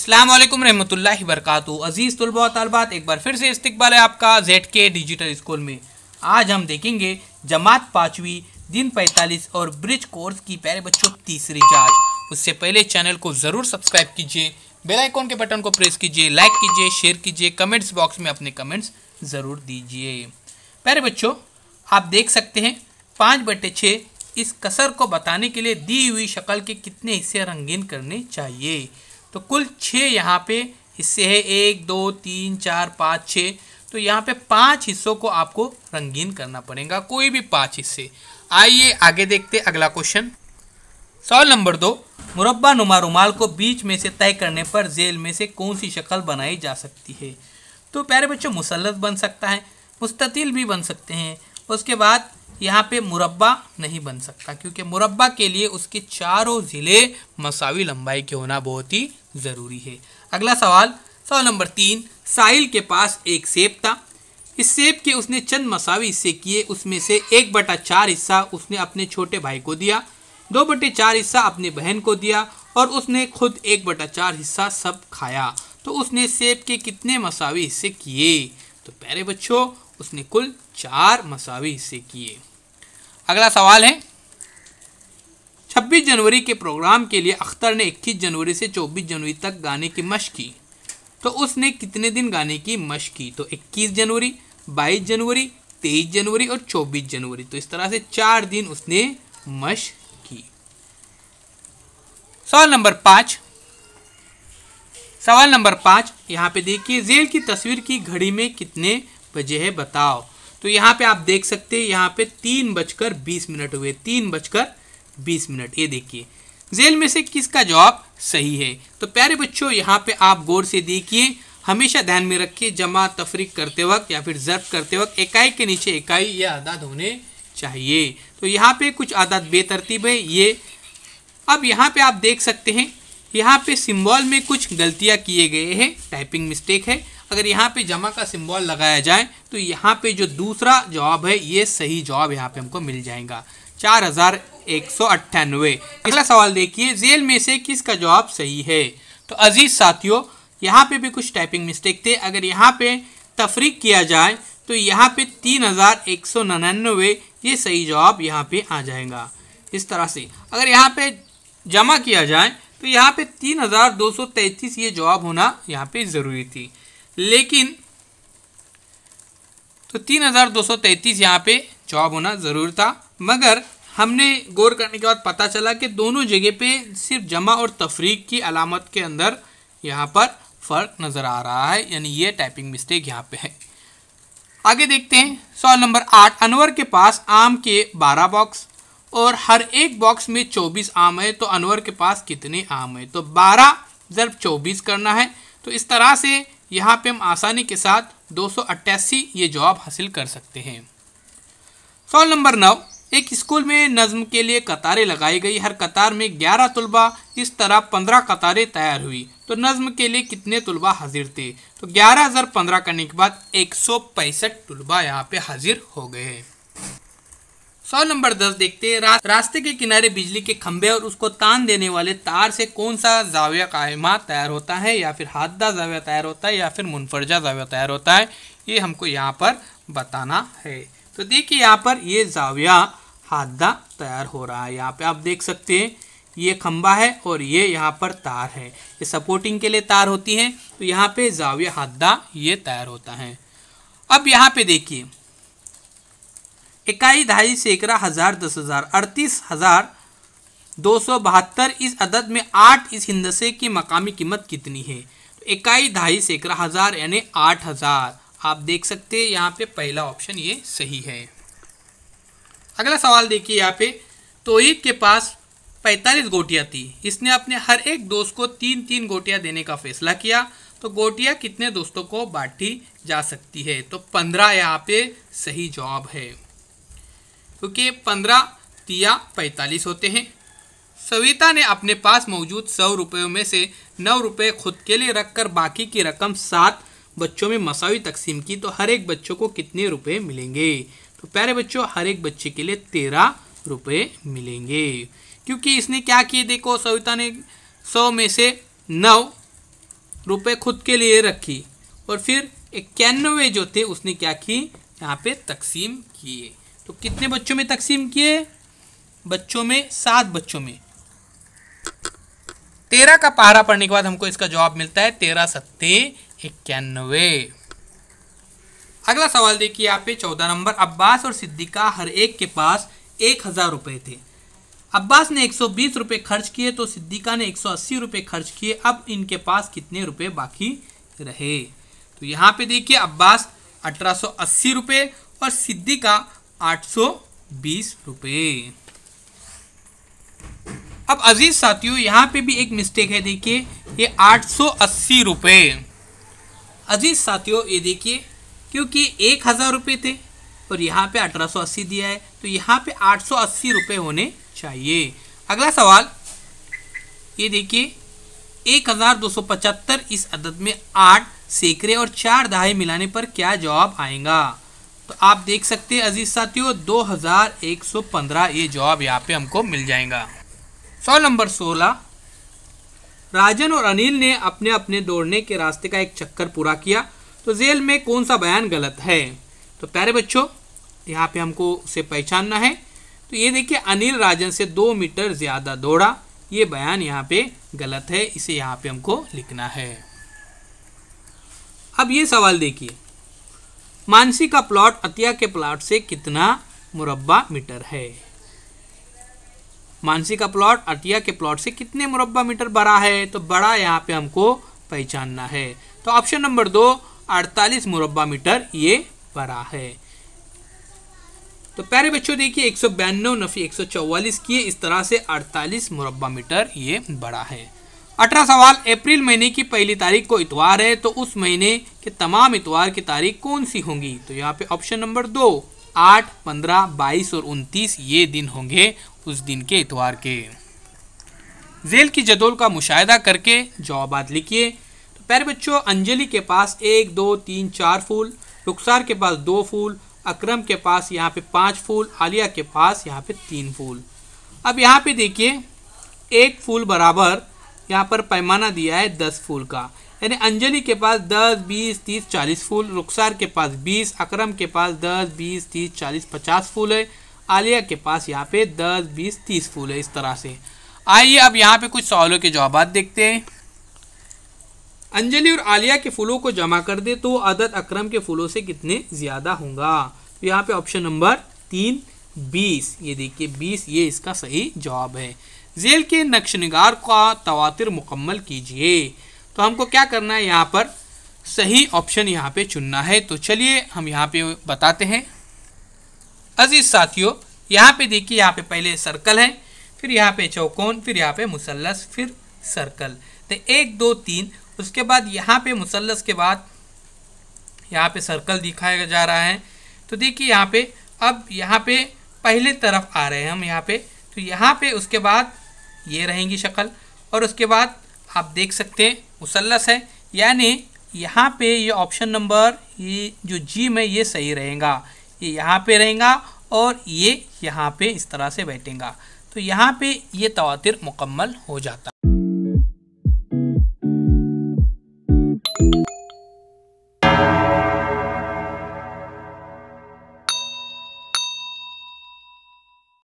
असलम रहमतुल्ला वरकत अज़ीज़ तलबा तलबात एक बार फिर से इस्तबाल है आपका जेड के डिजिटल स्कूल में आज हम देखेंगे जमात पाँचवीं दिन पैंतालीस और ब्रिज कोर्स की प्यारे बच्चों तीसरी चार्ज उससे पहले चैनल को ज़रूर सब्सक्राइब कीजिए बेल आइकॉन के बटन को प्रेस कीजिए लाइक कीजिए शेयर कीजिए कमेंट्स बॉक्स में अपने कमेंट्स ज़रूर दीजिए प्यारे बच्चों आप देख सकते हैं पाँच बटे छः इस कसर को बताने के लिए दी हुई शक्ल के कितने हिस्से रंगीन करने चाहिए तो कुल छः यहाँ पे हिस्से हैं एक दो तीन चार पाँच छः तो यहाँ पे पांच हिस्सों को आपको रंगीन करना पड़ेगा कोई भी पांच हिस्से आइए आगे देखते अगला क्वेश्चन सवाल नंबर दो मुरबा नुमा रुमाल को बीच में से तय करने पर जेल में से कौन सी शक्ल बनाई जा सकती है तो प्यारे बच्चों मुसलत बन सकता है मुस्ततील भी बन सकते हैं उसके बाद यहाँ पे मुरबा नहीं बन सकता क्योंकि मुरबा के लिए उसके चारों ज़िले मसावी लंबाई के होना बहुत ही ज़रूरी है अगला सवाल सवाल नंबर तीन साहिल के पास एक सेब था इस सेब के उसने चंद मसावी हिस्से किए उसमें से एक बटा चार हिस्सा उसने अपने छोटे भाई को दिया दो बटे चार हिस्सा अपनी बहन को दिया और उसने खुद एक बटा चार हिस्सा सब खाया तो उसने सेब के कितने मसावी हिस्से किए तो प्यारे बच्चों उसने कुल चार मसावी हिस्से किए अगला सवाल है 26 जनवरी के प्रोग्राम के लिए अख्तर ने 21 जनवरी से 24 जनवरी तक गाने की मश की तो उसने कितने दिन गाने की मश की तो 21 जनवरी 22 जनवरी 23 जनवरी और 24 जनवरी तो इस तरह से चार दिन उसने मश की सवाल नंबर पाँच सवाल नंबर पाँच यहाँ पे देखिए जेल की तस्वीर की घड़ी में कितने बजे है बताओ तो यहाँ पे आप देख सकते हैं यहाँ पे तीन बजकर बीस मिनट हुए तीन बजकर बीस मिनट ये देखिए जेल में से किसका जवाब सही है तो प्यारे बच्चों यहाँ पे आप गौर से देखिए हमेशा ध्यान में रखिए जमा तफरीक करते वक्त या फिर जब्त करते वक्त इकाई के नीचे इकाई ये आदाद होने चाहिए तो यहाँ पे कुछ आदाद बेतरतीब है ये अब यहाँ पे आप देख सकते हैं यहाँ पे सिंबल में कुछ गलतियाँ किए गए हैं टाइपिंग मिस्टेक है अगर यहाँ पे जमा का सिम्बॉल लगाया जाए तो यहाँ पे जो दूसरा जवाब है ये सही जवाब यहाँ पे हमको मिल जाएगा चार हजार एक सौ अट्ठानवे अगला सवाल देखिए जेल में से किसका जवाब सही है तो अजीज साथियों यहाँ पे भी कुछ टाइपिंग मिस्टेक थे अगर यहाँ पे तफरीक किया जाए तो यहाँ पे तीन हज़ार एक सौ निन्यानवे ये सही जवाब यहाँ पे आ जाएगा इस तरह से अगर यहाँ पे जमा किया जाए तो यहाँ पे तीन हज़ार दो सौ तैतीस ये जवाब होना यहाँ पे ज़रूरी थी लेकिन तो 3233 यहाँ पे जॉब होना ज़रूर था मगर हमने गौर करने के बाद पता चला कि दोनों जगह पे सिर्फ जमा और तफरीक की अलामत के अंदर यहाँ पर फ़र्क नज़र आ रहा है यानी ये टाइपिंग मिस्टेक यहाँ पे है आगे देखते हैं सवाल नंबर आठ अनवर के पास आम के बारह बॉक्स और हर एक बॉक्स में चौबीस आम है तो अनवर के पास कितने आम है तो बारह जब चौबीस करना है तो इस तरह से यहाँ पे हम आसानी के साथ दो ये जवाब हासिल कर सकते हैं सवाल नंबर नौ एक स्कूल में नज़म के लिए कतारें लगाई गई हर कतार में ग्यारह तलबा इस तरह पंद्रह कतारें तैयार हुई तो नज़म के लिए कितने तलबा हाजिर थे तो ग्यारह हज़ार पंद्रह करने के बाद एक सौ पैंसठ तलबा यहाँ पे हाजिर हो गए सौ नंबर दस देखते हैं रा, रास्ते के किनारे बिजली के खंभे और उसको तान देने वाले तार से कौन सा जाविया कायमा तैयार होता है या फिर हादा जाविया तैयार होता है या फिर मुनफर्जा जाविया तैयार होता है ये हमको यहाँ पर बताना है तो देखिए यहाँ पर ये जाविया हादा तैयार हो रहा है यहाँ पर आप देख सकते हैं ये खंबा है और ये यहाँ पर तार है ये सपोर्टिंग के लिए तार होती है तो यहाँ पे जाविया हादा ये तैयार होता है अब यहाँ पे देखिए इकाई ढाई सैकड़ा हजार दस हजार अड़तीस हजार दो सौ बहत्तर इस अदद में आठ इस हिंदसे की मकामी कीमत कितनी है तो इकाई ढाई सैकड़ा हज़ार यानी आठ हज़ार आप देख सकते हैं यहाँ पे पहला ऑप्शन ये सही है अगला सवाल देखिए यहाँ पे तोहिद के पास पैंतालीस गोटियाँ थी इसने अपने हर एक दोस्त को तीन तीन गोटियाँ देने का फैसला किया तो गोटियाँ कितने दोस्तों को बांटी जा सकती है तो पंद्रह यहाँ पे सही जवाब है क्योंकि पंद्रह तिया पैंतालीस होते हैं सविता ने अपने पास मौजूद सौ रुपयों में से नौ रुपये खुद के लिए रखकर बाकी की रकम सात बच्चों में मसावी तकसीम की तो हर एक बच्चों को कितने रुपए मिलेंगे तो प्यारे बच्चों हर एक बच्चे के लिए तेरह रुपये मिलेंगे क्योंकि इसने क्या किए देखो सविता ने सौ में से नौ रुपये खुद के लिए रखी और फिर इक्यानवे जो थे उसने क्या की यहाँ पे तकसीम किए तो कितने बच्चों में तकसीम किए बच्चों में सात बच्चों में तेरह का पहाड़ा पढ़ने के बाद हमको इसका जवाब मिलता है तेरह सत्ते इक्यानवे अगला सवाल देखिए यहाँ पे चौदह नंबर अब्बास और सिद्दीका हर एक के पास एक हज़ार रुपये थे अब्बास ने एक सौ बीस रुपये खर्च किए तो सिद्दीका ने एक सौ अस्सी रुपये खर्च किए अब इनके पास कितने रुपये बाकी रहे तो यहाँ पे देखिए अब्बास अठारह सौ अस्सी रुपये और सिद्दीका आठ सौ बीस रुपये अब अजीज साथियों यहाँ पे भी एक मिस्टेक है देखिए ये आठ सौ अस्सी रुपये अजीज साथियों ये देखिए क्योंकि एक हज़ार रुपये थे और यहाँ पे अठारह सौ अस्सी दिया है तो यहाँ पे आठ सौ अस्सी रुपये होने चाहिए अगला सवाल ये देखिए एक हज़ार दो सौ पचहत्तर इस अदद में आठ सैकड़े और चार दहाई मिलाने पर क्या जवाब आएगा तो आप देख सकते हैं अजीज़ साथियों 2115 ये जवाब यहाँ पे हमको मिल जाएगा सवाल नंबर 16 राजन और अनिल ने अपने अपने दौड़ने के रास्ते का एक चक्कर पूरा किया तो जेल में कौन सा बयान गलत है तो प्यारे बच्चों यहाँ पे हमको उसे पहचानना है तो ये देखिए अनिल राजन से दो मीटर ज़्यादा दौड़ा ये बयान यहाँ पे गलत है इसे यहाँ पे हमको लिखना है अब ये सवाल देखिए मानसी का प्लॉट अतिया के प्लॉट से कितना मुरब्बा मीटर है मानसी का प्लॉट अटिया के प्लॉट से कितने मुरब्बा मीटर बड़ा है तो बड़ा यहाँ पे हमको पहचानना है तो ऑप्शन नंबर दो 48 मुरब्बा मीटर ये बड़ा है तो प्यारे बच्चों देखिए एक सौ नफी एक किए इस तरह से 48 मुरब्बा मीटर ये बड़ा है अठारह सवाल अप्रैल महीने की पहली तारीख को इतवार है तो उस महीने के तमाम इतवार की तारीख कौन सी होंगी तो यहाँ पे ऑप्शन नंबर दो आठ पंद्रह बाईस और उनतीस ये दिन होंगे उस दिन के इतवार के जेल की जदोल का मुशाह करके जवाब लिखिए तो पैर बच्चों अंजलि के पास एक दो तीन चार फूल रुखसार के पास दो फूल अक्रम के पास यहाँ पे पाँच फूल आलिया के पास यहाँ पे तीन फूल अब यहाँ पे देखिए एक फूल बराबर यहाँ पर पैमाना दिया है दस फूल का यानी अंजलि के पास दस बीस तीस चालीस फूल रुखसार के पास बीस अक्रम के पास दस बीस तीस चालीस पचास फूल है आलिया के पास यहाँ पे दस बीस तीस फूल है इस तरह से आइए अब यहाँ पे कुछ सवालों के जवाब देखते हैं अंजलि और आलिया के फूलों को जमा कर दे तो अदद अक्रम के फूलों से कितने ज़्यादा होगा तो यहाँ पे ऑप्शन नंबर तीन बीस ये देखिए बीस ये इसका सही जवाब है जेल के नक्श नगार का तवातिर मुकम्मल कीजिए तो हमको क्या करना है यहाँ पर सही ऑप्शन यहाँ पे चुनना है तो चलिए हम यहाँ पे बताते हैं अजीज़ साथियों यहाँ पे देखिए यहाँ पे पहले सर्कल है फिर यहाँ पे चौकोन फिर यहाँ पे मुसलस फिर सर्कल तो एक दो तीन उसके बाद यहाँ पे मुसलस के बाद यहाँ पे सर्कल दिखाया जा रहा है तो देखिए यहाँ पे अब यहाँ पे पहले तरफ आ रहे हैं हम यहाँ पे तो यहाँ पे उसके बाद ये रहेंगी शक्ल और उसके बाद आप देख सकते हैं मुसलस है यानी यहाँ पे ये ऑप्शन नंबर ये जो जी में ये सही रहेगा ये यहाँ पे रहेगा और ये यहाँ पे इस तरह से बैठेगा तो यहाँ पे ये तवातिर मुकम्मल हो जाता